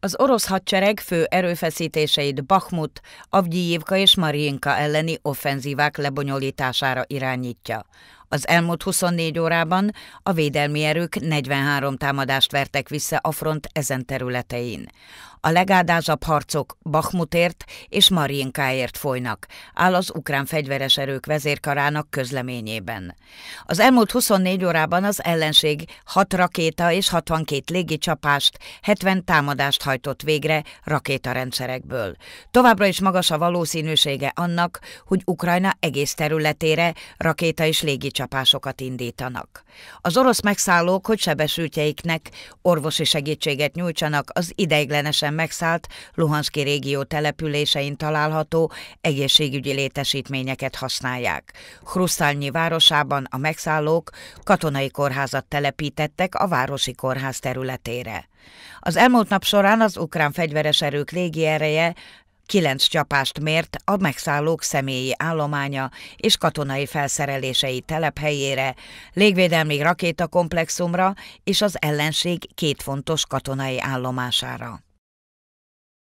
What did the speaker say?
Az orosz hadsereg fő erőfeszítéseit Bakhmut, Avgyijivka és Mariinka elleni offenzívák lebonyolítására irányítja. Az elmúlt 24 órában a védelmi erők 43 támadást vertek vissza a front ezen területein. A legáldásabb harcok Bakhmutért és Mariinkáért folynak, áll az ukrán fegyveres erők vezérkarának közleményében. Az elmúlt 24 órában az ellenség 6 rakéta és 62 légicsapást, 70 támadást hajtott végre rakétarendszerekből. Továbbra is magas a valószínűsége annak, hogy Ukrajna egész területére rakéta és légicsapásokat indítanak. Az orosz megszállók, hogy sebesültjeiknek orvosi segítséget nyújtsanak, az ideiglenesen megszállt Luhanszki régió településein található egészségügyi létesítményeket használják. Hrusztálnyi városában a megszállók katonai kórházat telepítettek a városi kórház területére. Az elmúlt nap során az ukrán fegyveres erők légiereje kilenc csapást mért a megszállók személyi állománya és katonai felszerelései telephelyére, légvédelmi rakétakomplexumra és az ellenség két fontos katonai állomására.